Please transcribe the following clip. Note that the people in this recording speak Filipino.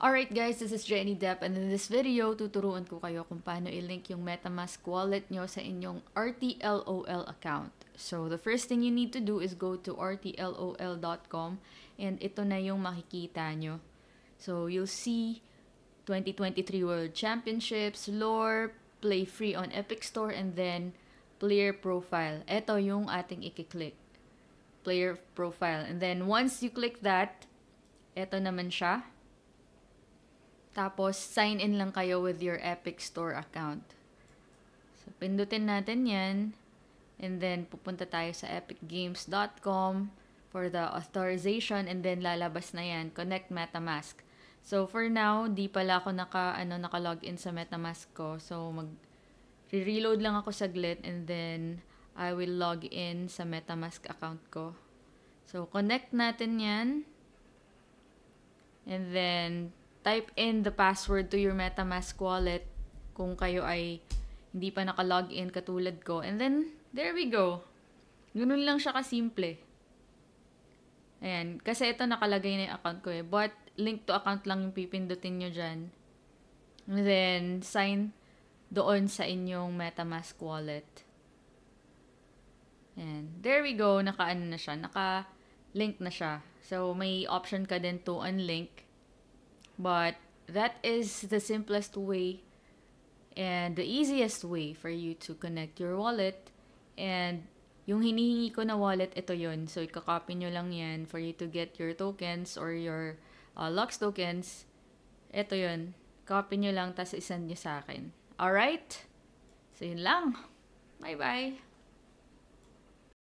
Alright guys, this is Jenny Depp and in this video, tuturuan ko kayo kung paano i-link yung MetaMask wallet nyo sa inyong RTLOL account. So, the first thing you need to do is go to rtlol.com and ito na yung makikita nyo. So, you'll see 2023 World Championships, lore, play free on Epic Store, and then player profile. Ito yung ating ikiklik. Player profile. And then, once you click that, ito naman siya tapos, sign in lang kayo with your Epic Store account. So, pindutin natin yan. And then, pupunta tayo sa epicgames.com for the authorization. And then, lalabas na yan. Connect MetaMask. So, for now, di pala ako naka, ano, naka-login sa MetaMask ko. So, mag re-reload lang ako saglit. And then, I will log in sa MetaMask account ko. So, connect natin yan. And then, type in the password to your MetaMask wallet kung kayo ay hindi pa naka-login katulad ko. And then, there we go. Ganun lang siya kasimple. Ayan. Kasi ito nakalagay na yung account ko eh. But, link to account lang yung pipindutin nyo dyan. And then, sign doon sa inyong MetaMask wallet. Ayan. There we go. Naka-ano na siya. Naka-link na siya. So, may option ka din to unlink But that is the simplest way and the easiest way for you to connect your wallet. And yung hinihingi ko na wallet, ito yon So, ikakopy nyo lang yan for you to get your tokens or your uh, Lux tokens. Ito yon Copy nyo lang, tas isend nyo sa akin. Alright? So, yun lang. Bye-bye.